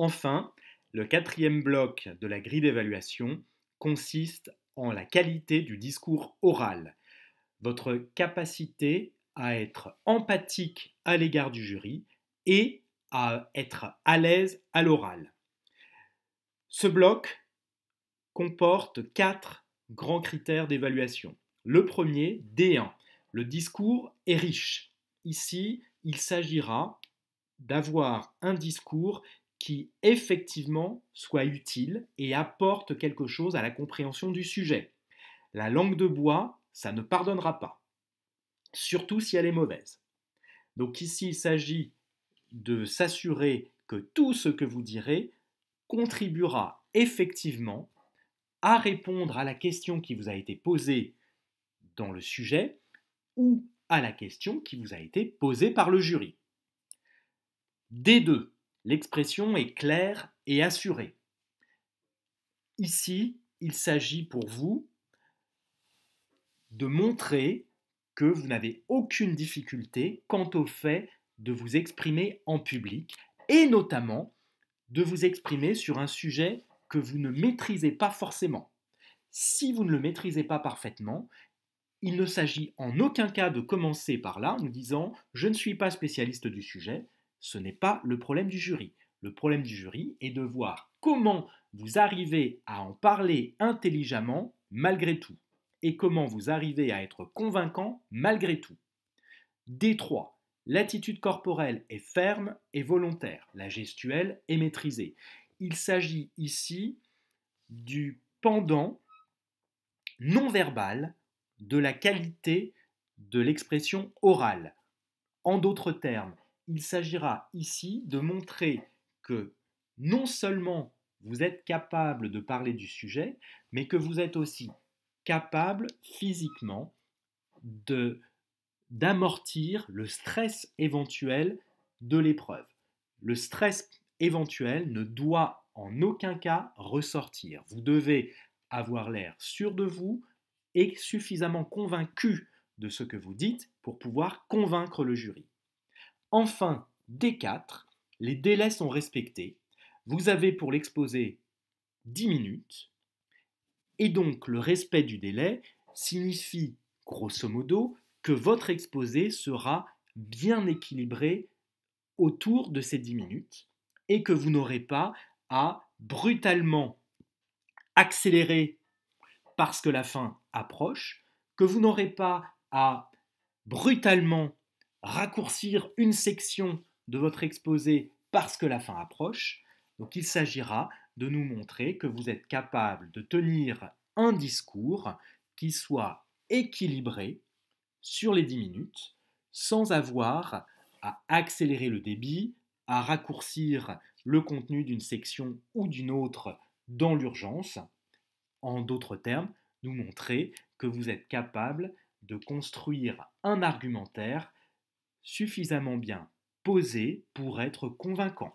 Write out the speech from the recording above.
Enfin, le quatrième bloc de la grille d'évaluation consiste en la qualité du discours oral, votre capacité à être empathique à l'égard du jury et à être à l'aise à l'oral. Ce bloc comporte quatre grands critères d'évaluation. Le premier, D1. Le discours est riche. Ici, il s'agira d'avoir un discours qui effectivement soit utile et apporte quelque chose à la compréhension du sujet. La langue de bois, ça ne pardonnera pas, surtout si elle est mauvaise. Donc ici, il s'agit de s'assurer que tout ce que vous direz contribuera effectivement à répondre à la question qui vous a été posée dans le sujet ou à la question qui vous a été posée par le jury. D2. L'expression est claire et assurée. Ici, il s'agit pour vous de montrer que vous n'avez aucune difficulté quant au fait de vous exprimer en public et notamment de vous exprimer sur un sujet que vous ne maîtrisez pas forcément. Si vous ne le maîtrisez pas parfaitement, il ne s'agit en aucun cas de commencer par là en disant je ne suis pas spécialiste du sujet, ce n'est pas le problème du jury. Le problème du jury est de voir comment vous arrivez à en parler intelligemment malgré tout et comment vous arrivez à être convaincant malgré tout. D3. L'attitude corporelle est ferme et volontaire, la gestuelle est maîtrisée. Il s'agit ici du pendant non verbal de la qualité de l'expression orale. En d'autres termes, il s'agira ici de montrer que non seulement vous êtes capable de parler du sujet, mais que vous êtes aussi capable physiquement de d'amortir le stress éventuel de l'épreuve. Le stress éventuel ne doit en aucun cas ressortir. Vous devez avoir l'air sûr de vous et suffisamment convaincu de ce que vous dites pour pouvoir convaincre le jury. Enfin, D4, les délais sont respectés. Vous avez pour l'exposé 10 minutes. Et donc, le respect du délai signifie, grosso modo, que votre exposé sera bien équilibré autour de ces 10 minutes et que vous n'aurez pas à brutalement accélérer parce que la fin approche, que vous n'aurez pas à brutalement raccourcir une section de votre exposé parce que la fin approche. Donc il s'agira de nous montrer que vous êtes capable de tenir un discours qui soit équilibré sur les 10 minutes sans avoir à accélérer le débit, à raccourcir le contenu d'une section ou d'une autre dans l'urgence. En d'autres termes, nous montrer que vous êtes capable de construire un argumentaire suffisamment bien posé pour être convaincant.